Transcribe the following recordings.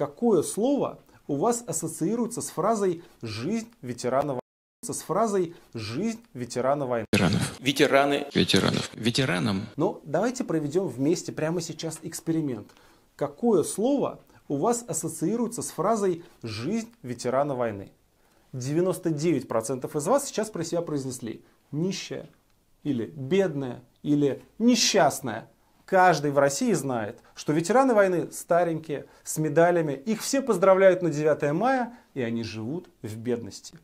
какое слово у вас ассоциируется с фразой «жизнь ветерана войны»? с фразой «жизнь ветерана войны». Ветеранов. Ветераны. Ветеранов. Ветеранам. Но ну, давайте проведем вместе прямо сейчас эксперимент. Какое слово у вас ассоциируется с фразой «жизнь ветерана войны»? 99% из вас сейчас про себя произнесли «нищая» или «бедная» или «несчастная». Каждый в России знает, что ветераны войны старенькие, с медалями. Их все поздравляют на 9 мая, и они живут в бедности.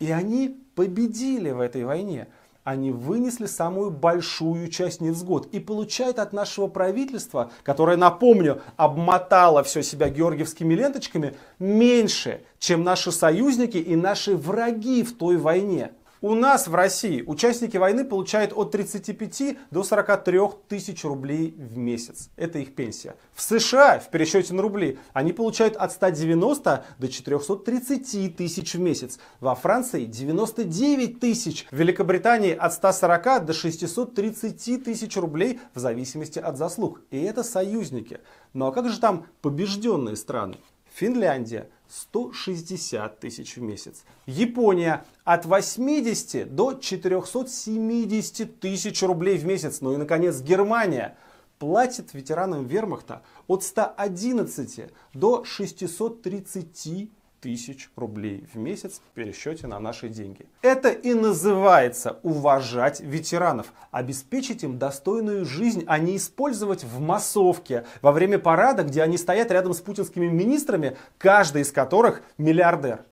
И они победили в этой войне. Они вынесли самую большую часть невзгод и получают от нашего правительства, которое, напомню, обмотало все себя георгиевскими ленточками, меньше, чем наши союзники и наши враги в той войне. У нас в России участники войны получают от 35 до 43 тысяч рублей в месяц. Это их пенсия. В США в пересчете на рубли они получают от 190 до 430 тысяч в месяц. Во Франции 99 тысяч. В Великобритании от 140 до 630 тысяч рублей в зависимости от заслуг. И это союзники. Ну а как же там побежденные страны? Финляндия 160 тысяч в месяц. Япония от 80 до 470 тысяч рублей в месяц. Ну и, наконец, Германия платит ветеранам вермахта от 111 до 630 тысяч тысяч рублей в месяц в пересчете на наши деньги. Это и называется уважать ветеранов, обеспечить им достойную жизнь, а не использовать в массовке во время парада, где они стоят рядом с путинскими министрами, каждый из которых миллиардер.